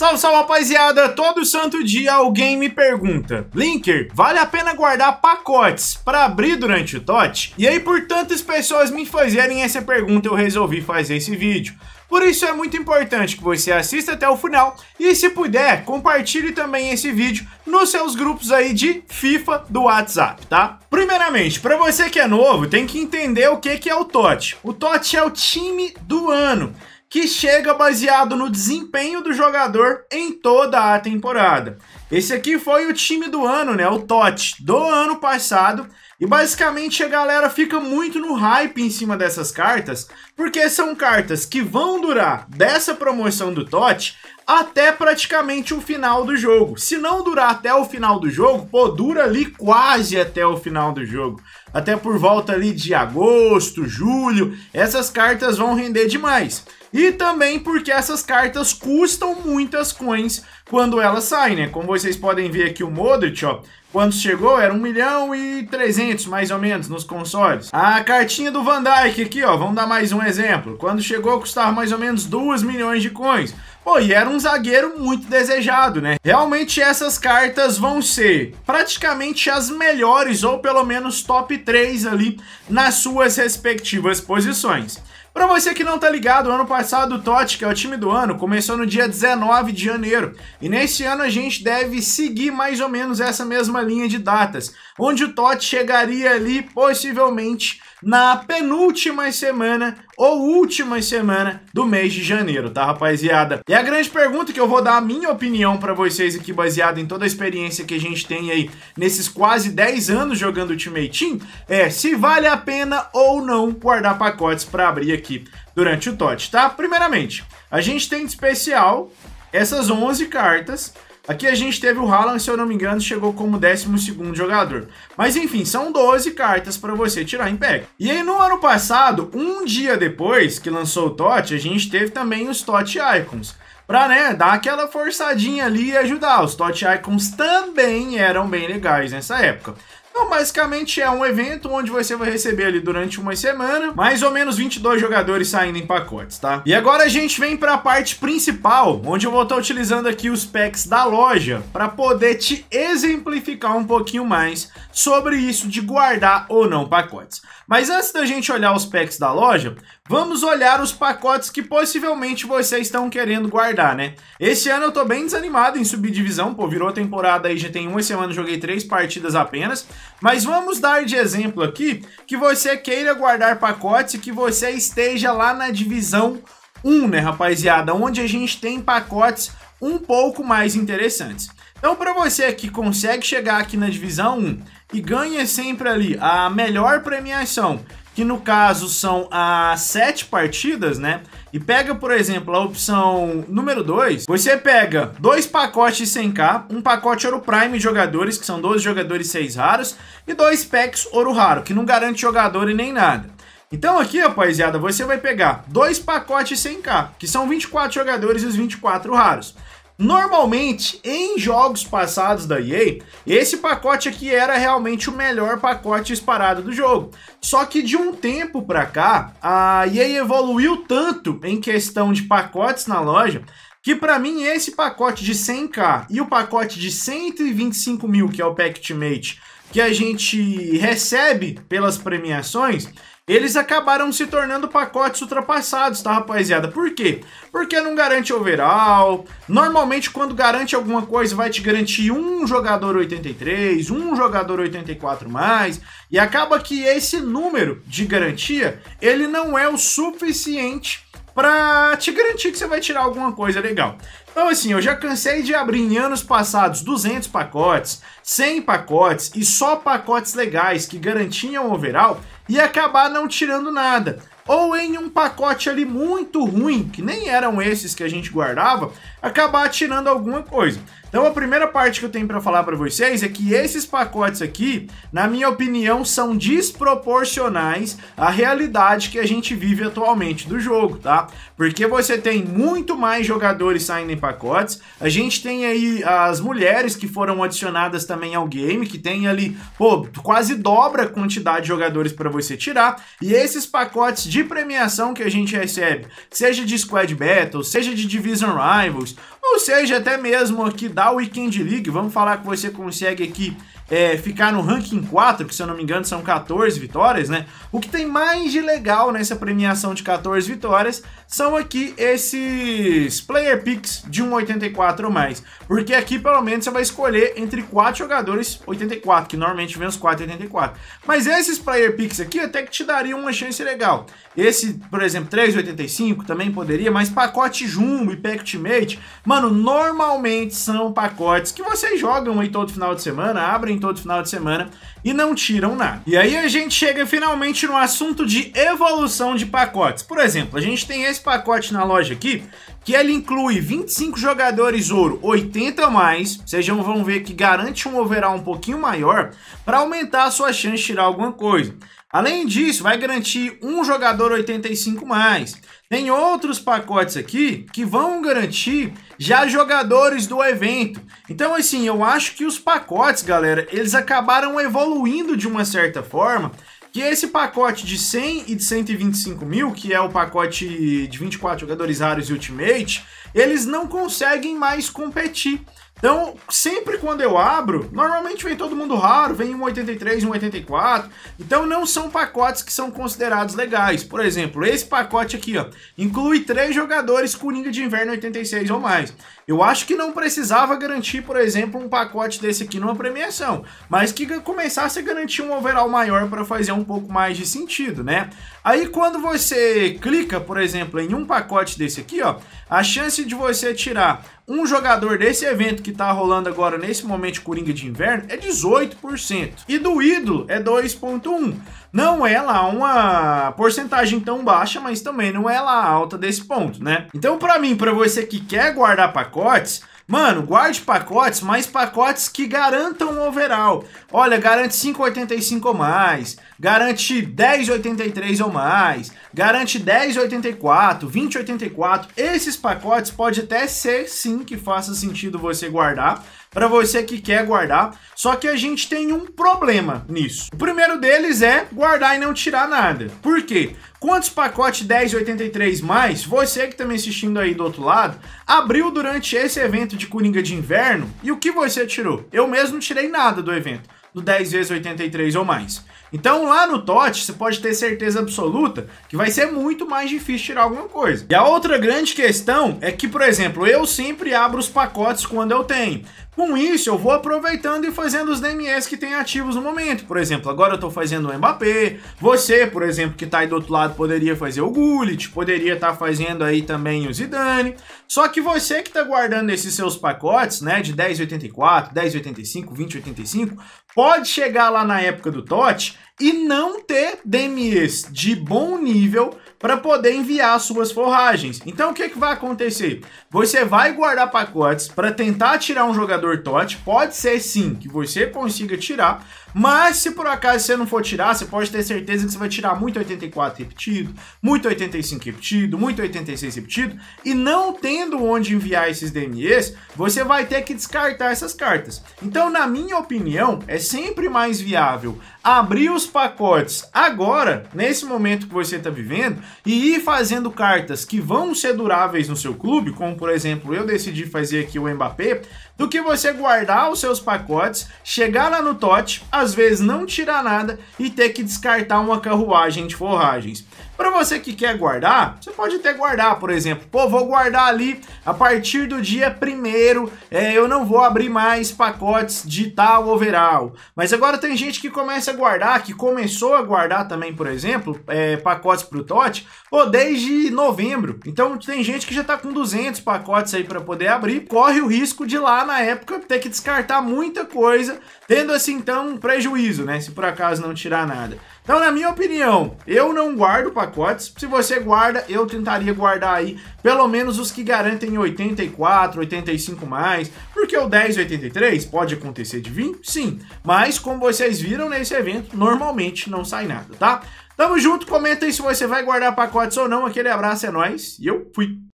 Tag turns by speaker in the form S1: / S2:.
S1: Salve, salve rapaziada! Todo santo dia alguém me pergunta: Linker, vale a pena guardar pacotes para abrir durante o TOT? E aí, por tantas pessoas me fazerem essa pergunta, eu resolvi fazer esse vídeo. Por isso é muito importante que você assista até o final e se puder, compartilhe também esse vídeo nos seus grupos aí de FIFA do WhatsApp, tá? Primeiramente, para você que é novo, tem que entender o que que é o TOT. O TOT é o time do ano que chega baseado no desempenho do jogador em toda a temporada. Esse aqui foi o time do ano, né? O TOT do ano passado. E basicamente a galera fica muito no hype em cima dessas cartas, porque são cartas que vão durar dessa promoção do TOT até praticamente o final do jogo. Se não durar até o final do jogo, pô, dura ali quase até o final do jogo. Até por volta ali de agosto, julho, essas cartas vão render demais. E também porque essas cartas custam muitas coins quando elas saem, né? Como vocês podem ver aqui o Modric, ó, quando chegou era 1 milhão e 300 mais ou menos nos consoles. A cartinha do Van Dyke aqui, ó, vamos dar mais um exemplo. Quando chegou custava mais ou menos 2 milhões de coins. Pô, e era um zagueiro muito desejado, né? Realmente essas cartas vão ser praticamente as melhores, ou pelo menos top 3 ali, nas suas respectivas posições. Para você que não tá ligado, ano passado o Totti, que é o time do ano, começou no dia 19 de janeiro. E nesse ano a gente deve seguir mais ou menos essa mesma linha de datas, onde o Totti chegaria ali possivelmente na penúltima semana ou última semana do mês de janeiro, tá, rapaziada? E a grande pergunta que eu vou dar a minha opinião para vocês aqui, baseado em toda a experiência que a gente tem aí nesses quase 10 anos jogando Ultimate Team, é se vale a pena ou não guardar pacotes para abrir aqui durante o TOT, tá? Primeiramente, a gente tem de especial essas 11 cartas Aqui a gente teve o Haaland, se eu não me engano, chegou como 12 jogador. Mas enfim, são 12 cartas para você tirar em pack. E aí no ano passado, um dia depois que lançou o TOT, a gente teve também os TOT Icons para né, dar aquela forçadinha ali e ajudar. Os Tot Icons também eram bem legais nessa época. Então, basicamente é um evento onde você vai receber ali durante uma semana mais ou menos 22 jogadores saindo em pacotes, tá? E agora a gente vem para a parte principal, onde eu vou estar tá utilizando aqui os packs da loja para poder te exemplificar um pouquinho mais sobre isso de guardar ou não pacotes. Mas antes da gente olhar os packs da loja, vamos olhar os pacotes que possivelmente vocês estão querendo guardar, né? Esse ano eu tô bem desanimado em subdivisão, pô, virou temporada aí, já tem uma semana, joguei três partidas apenas. Mas vamos dar de exemplo aqui que você queira guardar pacotes e que você esteja lá na divisão 1, né, rapaziada? Onde a gente tem pacotes um pouco mais interessantes. Então, para você que consegue chegar aqui na divisão 1 e ganha sempre ali a melhor premiação que no caso são as sete partidas, né? E pega, por exemplo, a opção número 2, você pega dois pacotes 100k, um pacote ouro prime jogadores, que são 12 jogadores 6 raros, e dois packs ouro raro, que não garante jogador e nem nada. Então aqui, rapaziada, você vai pegar dois pacotes 100k, que são 24 jogadores e os 24 raros. Normalmente, em jogos passados da EA, esse pacote aqui era realmente o melhor pacote disparado do jogo. Só que de um tempo para cá, a EA evoluiu tanto em questão de pacotes na loja que para mim esse pacote de 100k e o pacote de 125 mil, que é o Pactmate, que a gente recebe pelas premiações, eles acabaram se tornando pacotes ultrapassados, tá, rapaziada? Por quê? Porque não garante overall. Normalmente, quando garante alguma coisa, vai te garantir um jogador 83, um jogador 84 mais, e acaba que esse número de garantia, ele não é o suficiente para te garantir que você vai tirar alguma coisa legal. Então, assim, eu já cansei de abrir em anos passados 200 pacotes, 100 pacotes e só pacotes legais que garantiam overall e acabar não tirando nada. Ou em um pacote ali muito ruim, que nem eram esses que a gente guardava, acabar tirando alguma coisa. Então a primeira parte que eu tenho para falar para vocês é que esses pacotes aqui, na minha opinião, são desproporcionais à realidade que a gente vive atualmente do jogo, tá? Porque você tem muito mais jogadores saindo em pacotes, a gente tem aí as mulheres que foram adicionadas também ao game, que tem ali, pô, quase dobra a quantidade de jogadores para você tirar, e esses pacotes de premiação que a gente recebe, seja de Squad Battle, seja de Division Rivals, ou seja até mesmo aqui da da Weekend League. Vamos falar que você consegue aqui é, ficar no ranking 4, que se eu não me engano são 14 vitórias, né? O que tem mais de legal nessa premiação de 14 vitórias são aqui esses player picks de 1,84 ou mais. Porque aqui pelo menos você vai escolher entre 4 jogadores 84, que normalmente vem os 4,84. Mas esses player picks aqui até que te dariam uma chance legal. Esse, por exemplo, 3,85 também poderia, mas pacote Jumbo e Pack Ultimate, mano, normalmente são pacotes que vocês jogam aí todo final de semana, abrem em todo final de semana e não tiram nada. E aí a gente chega finalmente no assunto de evolução de pacotes. Por exemplo, a gente tem esse pacote na loja aqui, que ele inclui 25 jogadores ouro 80 mais, vocês vão ver que garante um overall um pouquinho maior para aumentar a sua chance de tirar alguma coisa. Além disso, vai garantir um jogador 85 mais. Tem outros pacotes aqui que vão garantir já jogadores do evento. Então, assim, eu acho que os pacotes, galera, eles acabaram evoluindo de uma certa forma que esse pacote de 100 e de 125 mil, que é o pacote de 24 jogadores raros e Ultimate, eles não conseguem mais competir. Então, sempre quando eu abro, normalmente vem todo mundo raro, vem 1,83, 1,84. Então, não são pacotes que são considerados legais. Por exemplo, esse pacote aqui, ó, inclui três jogadores Coringa de Inverno 86 ou mais. Eu acho que não precisava garantir, por exemplo, um pacote desse aqui numa premiação, mas que começasse a garantir um overall maior para fazer um pouco mais de sentido, né? Aí quando você clica, por exemplo, em um pacote desse aqui, ó, a chance de você tirar um jogador desse evento que tá rolando agora nesse momento Coringa de Inverno é 18%. E do ídolo é 2,1%. Não é lá uma porcentagem tão baixa, mas também não é lá alta desse ponto, né? Então, para mim, para você que quer guardar pacotes, Mano, guarde pacotes, mas pacotes que garantam o overall. Olha, garante 5,85 ou mais, garante 10,83 ou mais, garante 10,84, 20,84. Esses pacotes pode até ser sim que faça sentido você guardar, para você que quer guardar. Só que a gente tem um problema nisso. O primeiro deles é guardar e não tirar nada. Por quê? Quantos pacotes 1083 mais, você que tá me assistindo aí do outro lado, abriu durante esse evento de Coringa de Inverno e o que você tirou? Eu mesmo não tirei nada do evento do 10 vezes 83 ou mais. Então lá no TOT você pode ter certeza absoluta que vai ser muito mais difícil tirar alguma coisa. E a outra grande questão é que, por exemplo, eu sempre abro os pacotes quando eu tenho. Com isso, eu vou aproveitando e fazendo os DMS que tem ativos no momento. Por exemplo, agora eu estou fazendo o Mbappé, você, por exemplo, que está aí do outro lado, poderia fazer o Gullit, poderia estar tá fazendo aí também o Zidane. Só que você que está guardando esses seus pacotes, né, de 10,84, 10,85, 20,85, pode chegar lá na época do totti e não ter DMEs de bom nível para poder enviar suas forragens. Então o que, que vai acontecer? Você vai guardar pacotes para tentar tirar um jogador TOT, pode ser sim que você consiga tirar, mas se por acaso você não for tirar, você pode ter certeza que você vai tirar muito 84 repetido, muito 85 repetido, muito 86 repetido, e não tendo onde enviar esses DMEs, você vai ter que descartar essas cartas. Então, na minha opinião, é sempre mais viável abrir os pacotes agora, nesse momento que você está vivendo, e ir fazendo cartas que vão ser duráveis no seu clube, como por exemplo, eu decidi fazer aqui o Mbappé, do que você guardar os seus pacotes, chegar lá no TOT, às vezes não tirar nada e ter que descartar uma carruagem de forragens. Para você que quer guardar, você pode até guardar, por exemplo, pô, vou guardar ali a partir do dia primeiro, é, eu não vou abrir mais pacotes de tal overall. Mas agora tem gente que começa a guardar, que começou a guardar também, por exemplo, é, pacotes para o TOT, pô, desde novembro. Então tem gente que já está com 200 pacotes aí para poder abrir, corre o risco de lá na época ter que descartar muita coisa tendo assim então um prejuízo, né? Se por acaso não tirar nada. Então, na minha opinião, eu não guardo pacotes. Se você guarda, eu tentaria guardar aí pelo menos os que garantem 84, 85 mais, porque o 10 83 pode acontecer de 20, sim, mas como vocês viram nesse evento, normalmente não sai nada, tá? Tamo junto, comenta aí se você vai guardar pacotes ou não. Aquele abraço é nóis e eu fui.